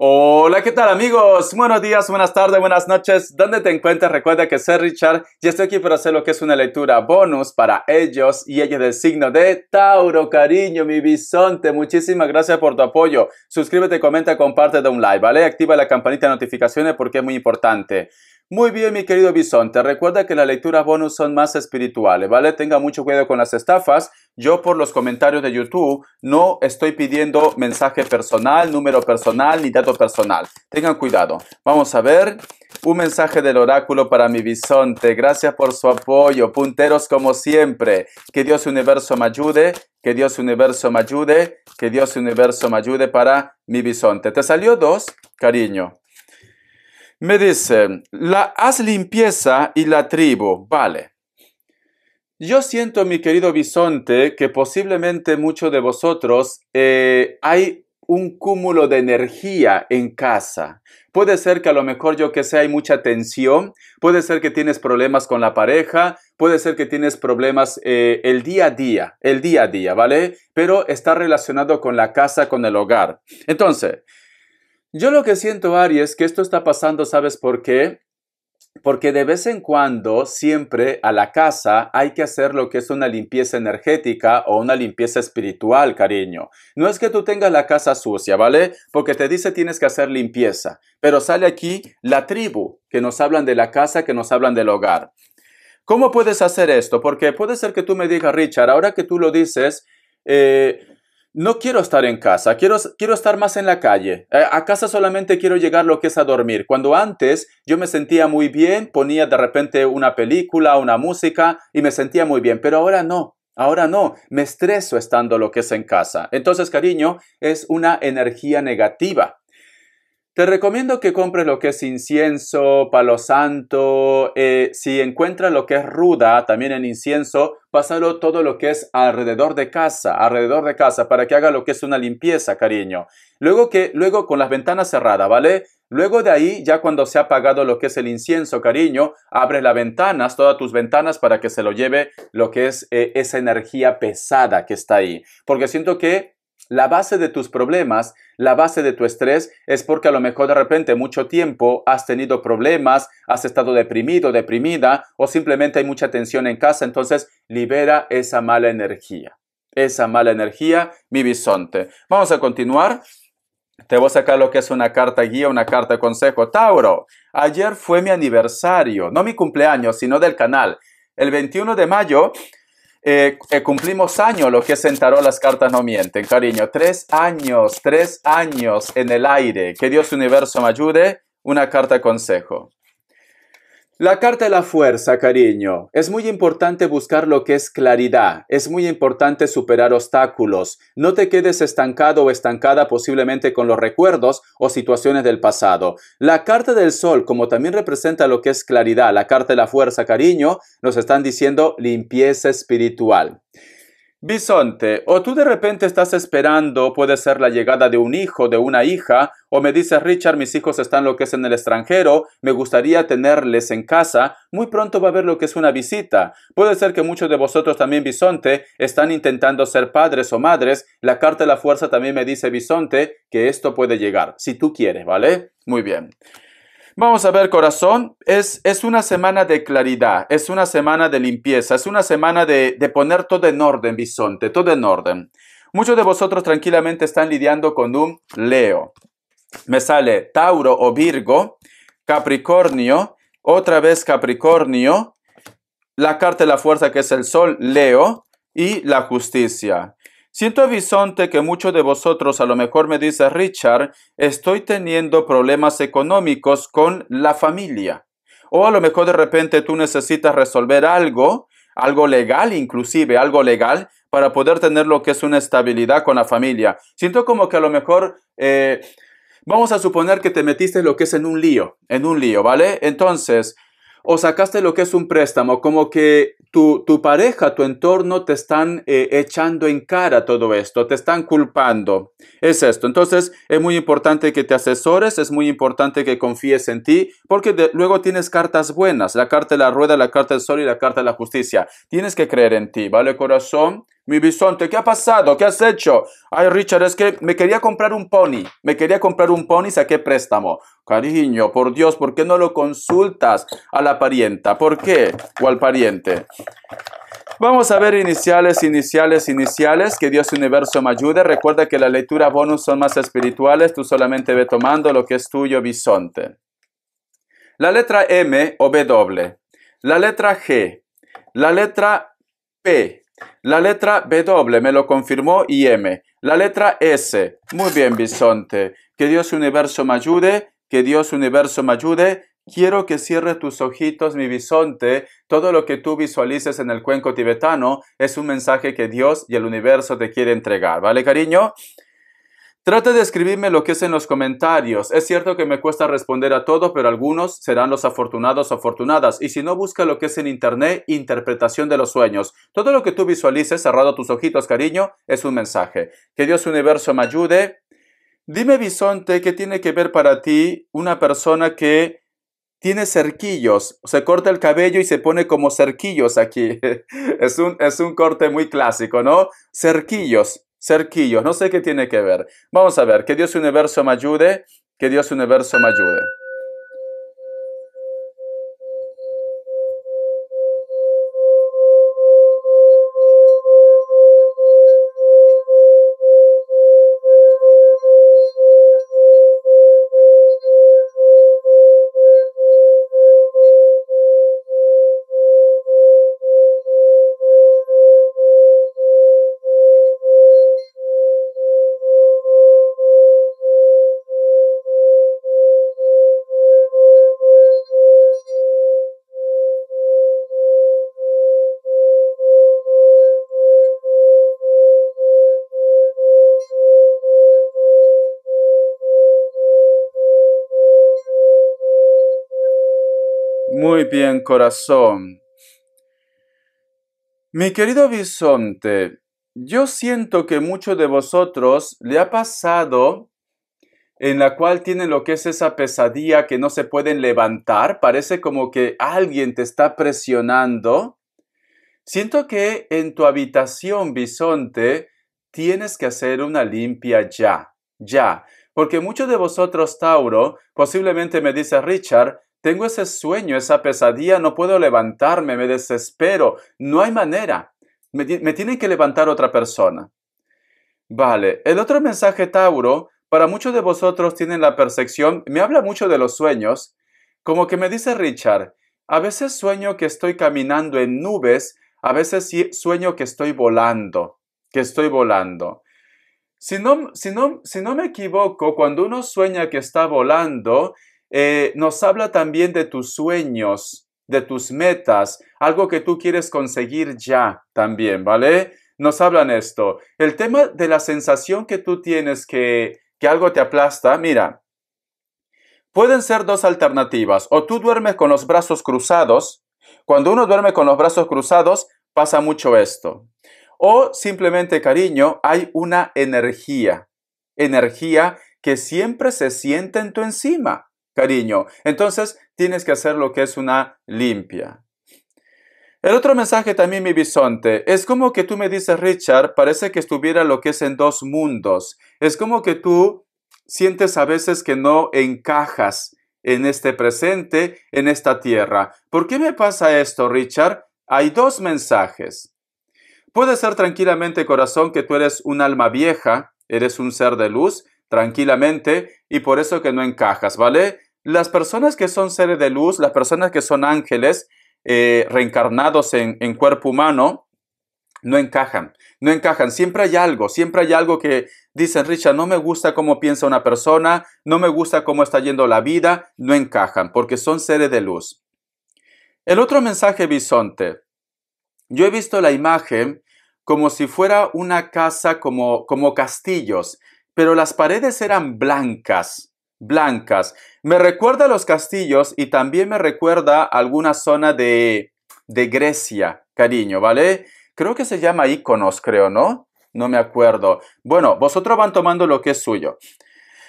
Hola, ¿qué tal amigos? Buenos días, buenas tardes, buenas noches. ¿Dónde te encuentras? Recuerda que soy Richard y estoy aquí para hacer lo que es una lectura bonus para ellos y ellos del signo de Tauro. Cariño, mi bisonte, muchísimas gracias por tu apoyo. Suscríbete, comenta, comparte, da un like, ¿vale? Activa la campanita de notificaciones porque es muy importante. Muy bien, mi querido bisonte. Recuerda que las lecturas bonus son más espirituales, ¿vale? Tenga mucho cuidado con las estafas. Yo por los comentarios de YouTube no estoy pidiendo mensaje personal, número personal ni dato personal. Tengan cuidado. Vamos a ver. Un mensaje del oráculo para mi bisonte. Gracias por su apoyo. Punteros como siempre. Que Dios universo me ayude. Que Dios universo me ayude. Que Dios universo me ayude para mi bisonte. ¿Te salió dos? Cariño. Me dice, la, haz limpieza y la tribu, vale. Yo siento, mi querido bisonte, que posiblemente muchos de vosotros eh, hay un cúmulo de energía en casa. Puede ser que a lo mejor yo que sé hay mucha tensión, puede ser que tienes problemas con la pareja, puede ser que tienes problemas eh, el día a día, el día a día, ¿vale? Pero está relacionado con la casa, con el hogar. Entonces, yo lo que siento, Ari, es que esto está pasando, ¿sabes por qué? Porque de vez en cuando, siempre a la casa hay que hacer lo que es una limpieza energética o una limpieza espiritual, cariño. No es que tú tengas la casa sucia, ¿vale? Porque te dice tienes que hacer limpieza. Pero sale aquí la tribu, que nos hablan de la casa, que nos hablan del hogar. ¿Cómo puedes hacer esto? Porque puede ser que tú me digas, Richard, ahora que tú lo dices, eh, no quiero estar en casa, quiero, estar más en la calle. Eh, a casa solamente quiero llegar lo que es a dormir. Cuando antes yo me sentía muy bien, ponía de repente una película, una música y me sentía muy bien, pero ahora no. Ahora no, me estreso estando lo que es en casa. Entonces, cariño, es una energía negativa. Te recomiendo que compres lo que es incienso, palo santo, eh, si encuentras lo que es ruda, también en incienso, pásalo todo lo que es alrededor de casa, alrededor de casa, para que haga lo que es una limpieza, cariño. Luego que, luego con las ventanas cerradas, ¿vale? Luego de ahí, ya cuando se ha apagado lo que es el incienso, cariño, abre las ventanas, todas tus ventanas, para que se lo lleve lo que es eh, esa energía pesada que está ahí. Porque siento que la base de tus problemas, la base de tu estrés es porque a lo mejor de repente mucho tiempo has tenido problemas, has estado deprimido, deprimida o simplemente hay mucha tensión en casa, entonces libera esa mala energía. Esa mala energía, mi bisonte. Vamos a continuar. Te voy a sacar lo que es una carta guía, una carta consejo. Tauro, ayer fue mi aniversario, no mi cumpleaños, sino del canal. El 21 de mayo eh, eh, cumplimos año, lo que sentaron las cartas no mienten, cariño. Tres años, tres años en el aire. Que Dios universo me ayude. Una carta consejo. La carta de la fuerza, cariño. Es muy importante buscar lo que es claridad. Es muy importante superar obstáculos. No te quedes estancado o estancada posiblemente con los recuerdos o situaciones del pasado. La carta del sol, como también representa lo que es claridad, la carta de la fuerza, cariño, nos están diciendo limpieza espiritual. Bisonte, o tú de repente estás esperando, puede ser la llegada de un hijo, de una hija, o me dices, Richard, mis hijos están lo que es en el extranjero, me gustaría tenerles en casa, muy pronto va a haber lo que es una visita. Puede ser que muchos de vosotros también, Bisonte, están intentando ser padres o madres, la carta de la fuerza también me dice, Bisonte, que esto puede llegar, si tú quieres, ¿vale? Muy bien. Vamos a ver, corazón, es, es una semana de claridad, es una semana de limpieza, es una semana de, de poner todo en orden, bisonte, todo en orden. Muchos de vosotros tranquilamente están lidiando con un Leo. Me sale Tauro o Virgo, Capricornio, otra vez Capricornio, la carta de la fuerza que es el Sol, Leo, y la justicia. Siento Bisonte, que muchos de vosotros, a lo mejor me dice Richard, estoy teniendo problemas económicos con la familia. O a lo mejor de repente tú necesitas resolver algo, algo legal inclusive, algo legal, para poder tener lo que es una estabilidad con la familia. Siento como que a lo mejor... Eh, vamos a suponer que te metiste lo que es en un lío, en un lío, ¿vale? Entonces, o sacaste lo que es un préstamo, como que tu, tu pareja, tu entorno te están eh, echando en cara todo esto, te están culpando. Es esto. Entonces es muy importante que te asesores, es muy importante que confíes en ti, porque luego tienes cartas buenas, la carta de la rueda, la carta del sol y la carta de la justicia. Tienes que creer en ti, ¿vale corazón? Mi bisonte, ¿qué ha pasado? ¿Qué has hecho? Ay, Richard, es que me quería comprar un pony. Me quería comprar un pony, saqué préstamo. Cariño, por Dios, ¿por qué no lo consultas a la parienta? ¿Por qué? O al pariente. Vamos a ver iniciales, iniciales, iniciales. Que Dios universo me ayude. Recuerda que la lectura bonus son más espirituales. Tú solamente ve tomando lo que es tuyo, bisonte. La letra M o B doble. La letra G. La letra P. La letra W me lo confirmó y M. La letra S. Muy bien, Bisonte. Que Dios universo me ayude. Que Dios universo me ayude. Quiero que cierres tus ojitos, mi bisonte. Todo lo que tú visualices en el cuenco tibetano es un mensaje que Dios y el universo te quiere entregar. ¿Vale, cariño? Trata de escribirme lo que es en los comentarios. Es cierto que me cuesta responder a todos, pero algunos serán los afortunados o afortunadas. Y si no, busca lo que es en internet, interpretación de los sueños. Todo lo que tú visualices, cerrado tus ojitos, cariño, es un mensaje. Que Dios universo me ayude. Dime, Bisonte, ¿qué tiene que ver para ti una persona que tiene cerquillos? Se corta el cabello y se pone como cerquillos aquí. es, un, es un corte muy clásico, ¿no? Cerquillos cerquillos, no sé qué tiene que ver. Vamos a ver, que Dios universo me ayude, que Dios universo me ayude. bien, corazón. Mi querido bisonte, yo siento que mucho de vosotros le ha pasado en la cual tienen lo que es esa pesadilla que no se pueden levantar, parece como que alguien te está presionando. Siento que en tu habitación, bisonte, tienes que hacer una limpia ya, ya, porque muchos de vosotros, Tauro, posiblemente me dice Richard, tengo ese sueño, esa pesadilla, no puedo levantarme, me desespero, no hay manera. Me, tienen tiene que levantar otra persona. Vale, el otro mensaje Tauro, para muchos de vosotros tienen la percepción, me habla mucho de los sueños, como que me dice Richard, a veces sueño que estoy caminando en nubes, a veces sueño que estoy volando, que estoy volando. Si no, si no, si no me equivoco, cuando uno sueña que está volando, eh, nos habla también de tus sueños, de tus metas, algo que tú quieres conseguir ya también, ¿vale? Nos hablan esto. El tema de la sensación que tú tienes que, que algo te aplasta, mira, pueden ser dos alternativas. O tú duermes con los brazos cruzados. Cuando uno duerme con los brazos cruzados, pasa mucho esto. O simplemente, cariño, hay una energía, energía que siempre se siente en tu encima cariño. Entonces tienes que hacer lo que es una limpia. El otro mensaje también, mi bisonte, es como que tú me dices, Richard, parece que estuviera lo que es en dos mundos. Es como que tú sientes a veces que no encajas en este presente, en esta tierra. ¿Por qué me pasa esto, Richard? Hay dos mensajes. Puede ser tranquilamente, corazón, que tú eres un alma vieja, eres un ser de luz, tranquilamente, y por eso que no encajas, ¿vale? Las personas que son seres de luz, las personas que son ángeles eh, reencarnados en, cuerpo humano, no encajan, no encajan. Siempre hay algo, siempre hay algo que dicen, Richard, no me gusta cómo piensa una persona, no me gusta cómo está yendo la vida, no encajan, porque son seres de luz. El otro mensaje, bisonte. Yo he visto la imagen como si fuera una casa como, como castillos, pero las paredes eran blancas, blancas. Me recuerda a los castillos y también me recuerda a alguna zona de, de Grecia, cariño, ¿vale? Creo que se llama Íconos, creo, ¿no? No me acuerdo. Bueno, vosotros van tomando lo que es suyo.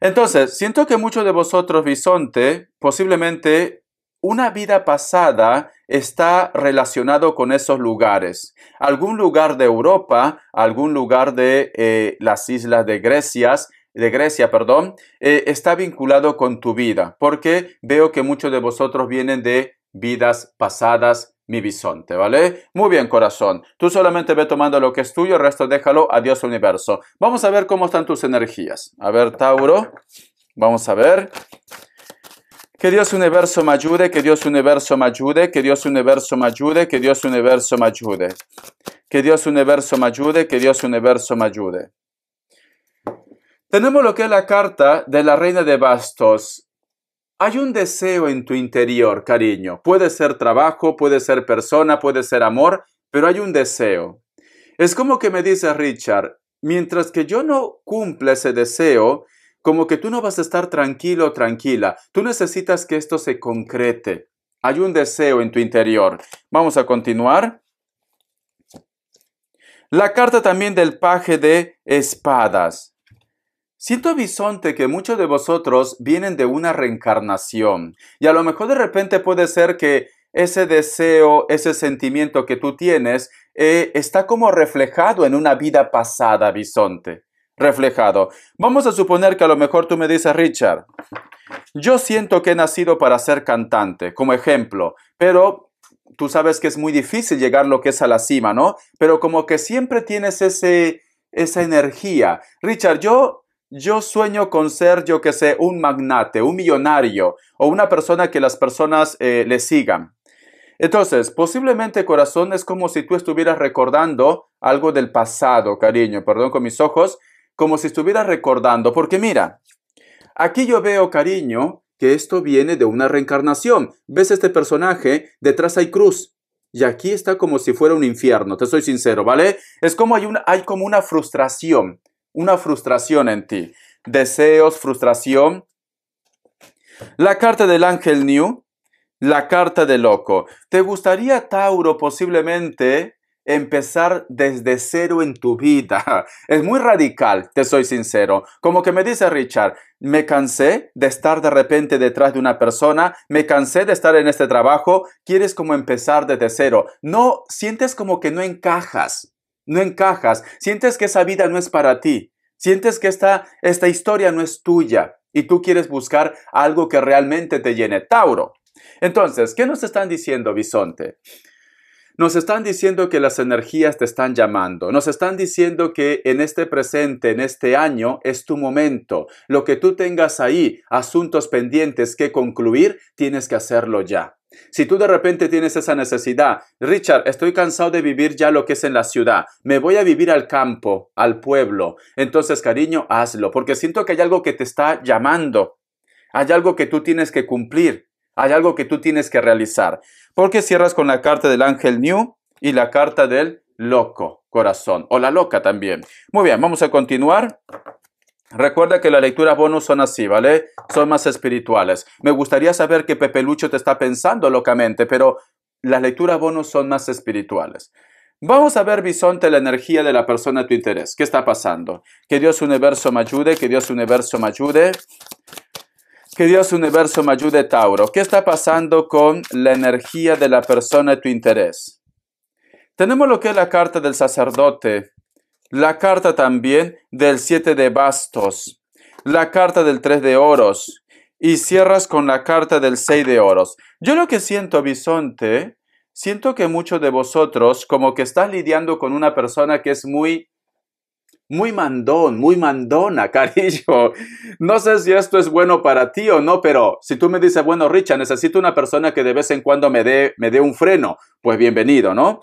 Entonces, siento que muchos de vosotros, Bisonte, posiblemente una vida pasada está relacionado con esos lugares. Algún lugar de Europa, algún lugar de eh, las islas de Grecias, de Grecia, perdón, eh, está vinculado con tu vida, porque veo que muchos de vosotros vienen de vidas pasadas, mi bisonte, ¿vale? Muy bien, corazón. Tú solamente ve tomando lo que es tuyo, el resto déjalo. a Dios universo. Vamos a ver cómo están tus energías. A ver, Tauro. Vamos a ver. Que Dios universo me ayude, que Dios universo me ayude, que Dios universo me ayude, que Dios universo me ayude. Que Dios universo me ayude, que Dios universo me ayude. Tenemos lo que es la carta de la reina de bastos. Hay un deseo en tu interior, cariño. Puede ser trabajo, puede ser persona, puede ser amor, pero hay un deseo. Es como que me dice Richard, mientras que yo no cumpla ese deseo, como que tú no vas a estar tranquilo tranquila. Tú necesitas que esto se concrete. Hay un deseo en tu interior. Vamos a continuar. La carta también del paje de espadas. Siento, Bisonte, que muchos de vosotros vienen de una reencarnación y a lo mejor de repente puede ser que ese deseo, ese sentimiento que tú tienes, eh, está como reflejado en una vida pasada, Bisonte. Reflejado. Vamos a suponer que a lo mejor tú me dices, Richard, yo siento que he nacido para ser cantante, como ejemplo, pero tú sabes que es muy difícil llegar lo que es a la cima, ¿no? Pero como que siempre tienes ese, esa energía. Richard, yo yo sueño con ser, yo que sé, un magnate, un millonario o una persona que las personas eh, le sigan. Entonces, posiblemente corazón es como si tú estuvieras recordando algo del pasado, cariño, perdón con mis ojos, como si estuvieras recordando, porque mira, aquí yo veo, cariño, que esto viene de una reencarnación. ¿Ves este personaje? Detrás hay cruz. Y aquí está como si fuera un infierno, te soy sincero, ¿vale? Es como hay, una, hay como una frustración una frustración en ti. Deseos, frustración. La carta del ángel New, la carta del loco. ¿Te gustaría, Tauro, posiblemente empezar desde cero en tu vida. Es muy radical, te soy sincero. Como que me dice Richard, me cansé de estar de repente detrás de una persona, me cansé de estar en este trabajo, quieres como empezar desde cero. No, sientes como que no encajas no encajas, sientes que esa vida no es para ti, sientes que esta, esta historia no es tuya y tú quieres buscar algo que realmente te llene. Tauro. Entonces, ¿qué nos están diciendo, Bisonte? Nos están diciendo que las energías te están llamando, nos están diciendo que en este presente, en este año, es tu momento. Lo que tú tengas ahí, asuntos pendientes que concluir, tienes que hacerlo ya. Si tú de repente tienes esa necesidad, Richard, estoy cansado de vivir ya lo que es en la ciudad, me voy a vivir al campo, al pueblo, entonces cariño, hazlo, porque siento que hay algo que te está llamando, hay algo que tú tienes que cumplir, hay algo que tú tienes que realizar. Porque cierras con la carta del ángel New y la carta del loco corazón o la loca también. Muy bien, vamos a continuar. Recuerda que las lecturas bonus son así, ¿vale? Son más espirituales. Me gustaría saber qué pepelucho te está pensando locamente, pero las lecturas bonus son más espirituales. Vamos a ver, Bisonte, la energía de la persona de tu interés. ¿Qué está pasando? Que Dios universo me ayude, que Dios universo me ayude. Que Dios Universo me ayude, Tauro. ¿Qué está pasando con la energía de la persona de tu interés? Tenemos lo que es la carta del sacerdote, la carta también del siete de bastos, la carta del tres de oros y cierras con la carta del 6 de oros. Yo lo que siento, Bisonte, siento que muchos de vosotros como que estás lidiando con una persona que es muy muy mandón, muy mandona, cariño. No sé si esto es bueno para ti o no, pero si tú me dices, bueno, Richard, necesito una persona que de vez en cuando me dé, me dé un freno, pues bienvenido, ¿no?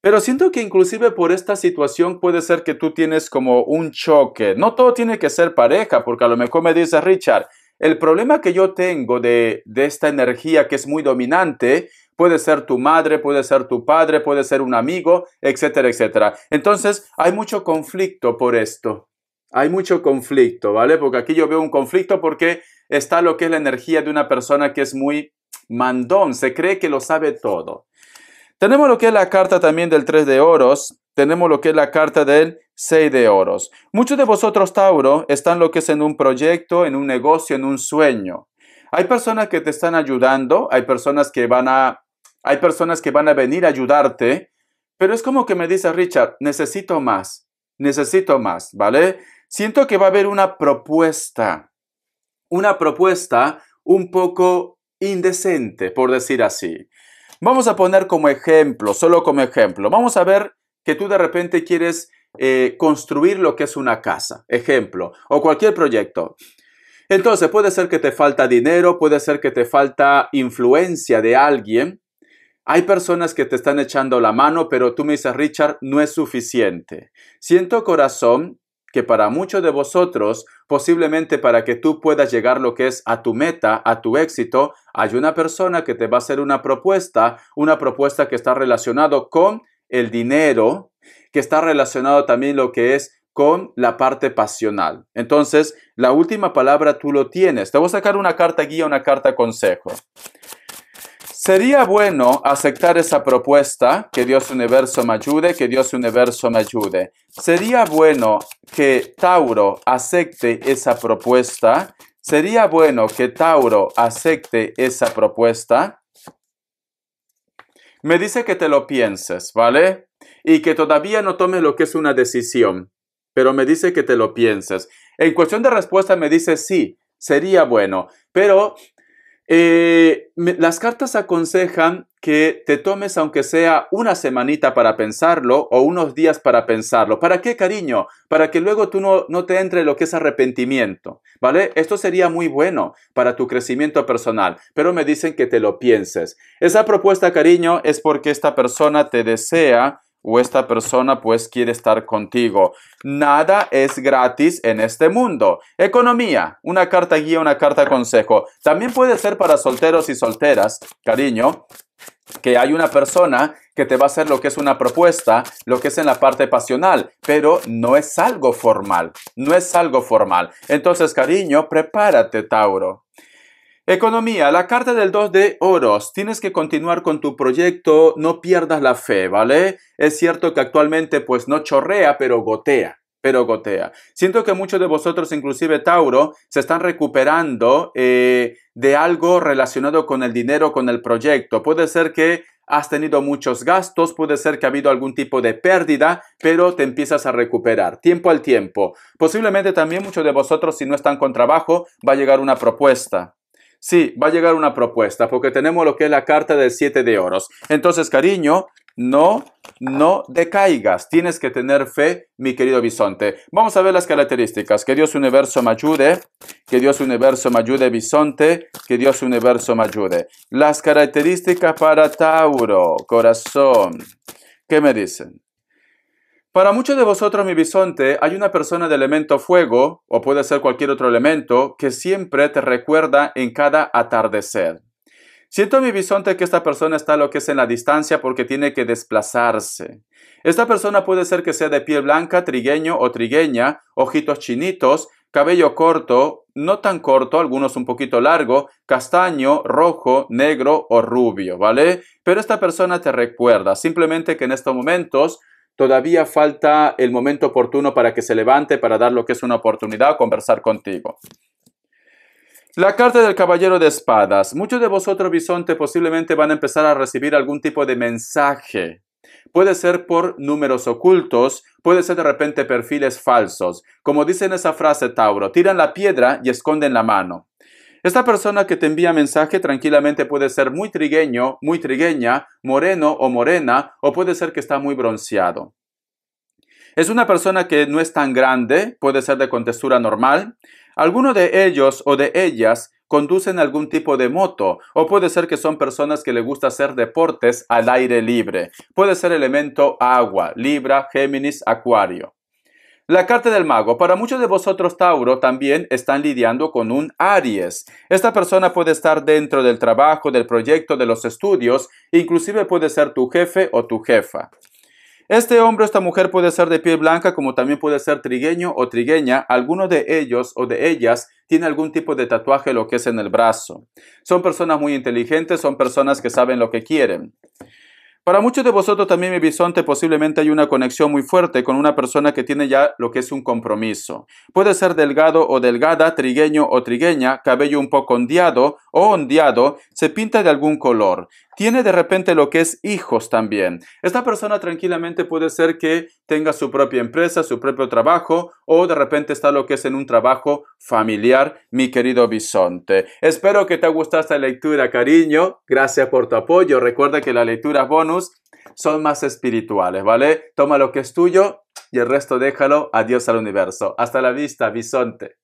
Pero siento que inclusive por esta situación puede ser que tú tienes como un choque. No todo tiene que ser pareja, porque a lo mejor me dices, Richard, el problema que yo tengo de, de esta energía que es muy dominante puede ser tu madre, puede ser tu padre, puede ser un amigo, etcétera, etcétera. Entonces, hay mucho conflicto por esto. Hay mucho conflicto, ¿vale? Porque aquí yo veo un conflicto porque está lo que es la energía de una persona que es muy mandón, se cree que lo sabe todo. Tenemos lo que es la carta también del 3 de oros, tenemos lo que es la carta del 6 de oros. Muchos de vosotros, Tauro, están lo que es en un proyecto, en un negocio, en un sueño. Hay personas que te están ayudando, hay personas que van a hay personas que van a venir a ayudarte, pero es como que me dice Richard, necesito más, necesito más, ¿vale? Siento que va a haber una propuesta, una propuesta un poco indecente, por decir así. Vamos a poner como ejemplo, solo como ejemplo, vamos a ver que tú de repente quieres eh, construir lo que es una casa, ejemplo, o cualquier proyecto. Entonces, puede ser que te falta dinero, puede ser que te falta influencia de alguien, hay personas que te están echando la mano, pero tú me dices, Richard, no es suficiente. Siento corazón que para muchos de vosotros, posiblemente para que tú puedas llegar lo que es a tu meta, a tu éxito, hay una persona que te va a hacer una propuesta, una propuesta que está relacionado con el dinero, que está relacionado también lo que es con la parte pasional. Entonces, la última palabra tú lo tienes. Te voy a sacar una carta guía, una carta consejo. Sería bueno aceptar esa propuesta, que Dios Universo me ayude, que Dios Universo me ayude. Sería bueno que Tauro acepte esa propuesta. Sería bueno que Tauro acepte esa propuesta. Me dice que te lo pienses, ¿vale? Y que todavía no tome lo que es una decisión, pero me dice que te lo pienses. En cuestión de respuesta me dice sí, sería bueno, pero eh, las cartas aconsejan que te tomes aunque sea una semanita para pensarlo o unos días para pensarlo. ¿Para qué, cariño? Para que luego tú no, no te entre lo que es arrepentimiento, ¿vale? Esto sería muy bueno para tu crecimiento personal, pero me dicen que te lo pienses. Esa propuesta, cariño, es porque esta persona te desea o esta persona pues quiere estar contigo. Nada es gratis en este mundo. Economía, una carta guía, una carta consejo. También puede ser para solteros y solteras, cariño, que hay una persona que te va a hacer lo que es una propuesta, lo que es en la parte pasional, pero no es algo formal, no es algo formal. Entonces, cariño, prepárate, Tauro. Economía, la carta del 2 de oros. Tienes que continuar con tu proyecto, no pierdas la fe, ¿vale? Es cierto que actualmente pues no chorrea, pero gotea pero gotea. Siento que muchos de vosotros, inclusive Tauro, se están recuperando eh, de algo relacionado con el dinero, con el proyecto. Puede ser que has tenido muchos gastos, puede ser que ha habido algún tipo de pérdida, pero te empiezas a recuperar, tiempo al tiempo. Posiblemente también muchos de vosotros, si no están con trabajo, va a llegar una propuesta. Sí, va a llegar una propuesta porque tenemos lo que es la carta del siete de oros. Entonces, cariño, no, no decaigas. Tienes que tener fe, mi querido bisonte. Vamos a ver las características. Que Dios universo me ayude. Que Dios universo me ayude, bisonte. Que Dios universo me ayude. Las características para Tauro, corazón. ¿Qué me dicen? Para muchos de vosotros, mi bisonte, hay una persona de elemento fuego, o puede ser cualquier otro elemento, que siempre te recuerda en cada atardecer. Siento, mi bisonte, que esta persona está lo que es en la distancia porque tiene que desplazarse. Esta persona puede ser que sea de piel blanca, trigueño o trigueña, ojitos chinitos, cabello corto, no tan corto, algunos un poquito largo, castaño, rojo, negro o rubio, ¿vale? Pero esta persona te recuerda, simplemente que en estos momentos todavía falta el momento oportuno para que se levante, para dar lo que es una oportunidad, conversar contigo. La carta del caballero de espadas. Muchos de vosotros, bisonte, posiblemente van a empezar a recibir algún tipo de mensaje. Puede ser por números ocultos, puede ser de repente perfiles falsos. Como dice en esa frase, Tauro, tiran la piedra y esconden la mano. Esta persona que te envía mensaje tranquilamente puede ser muy trigueño, muy trigueña, moreno o morena, o puede ser que está muy bronceado. Es una persona que no es tan grande, puede ser de contextura normal. Alguno de ellos o de ellas conducen algún tipo de moto, o puede ser que son personas que le gusta hacer deportes al aire libre. Puede ser elemento agua, Libra, Géminis, Acuario. La carta del mago. Para muchos de vosotros, Tauro, también están lidiando con un Aries. Esta persona puede estar dentro del trabajo, del proyecto, de los estudios, inclusive puede ser tu jefe o tu jefa. Este hombre o esta mujer puede ser de piel blanca, como también puede ser trigueño o trigueña. Alguno de ellos o de ellas tiene algún tipo de tatuaje, lo que es en el brazo. Son personas muy inteligentes, son personas que saben lo que quieren. Para muchos de vosotros también, mi bisonte, posiblemente hay una conexión muy fuerte con una persona que tiene ya lo que es un compromiso. Puede ser delgado o delgada, trigueño o trigueña, cabello un poco ondeado o ondeado, se pinta de algún color. Tiene de repente lo que es hijos también. Esta persona tranquilamente puede ser que tenga su propia empresa, su propio trabajo o de repente está lo que es en un trabajo familiar, mi querido bisonte. Espero que te haya gustado esta lectura, cariño. Gracias por tu apoyo. Recuerda que la lectura es bonus son más espirituales, ¿vale? Toma lo que es tuyo y el resto déjalo Adiós al universo. Hasta la vista, bisonte.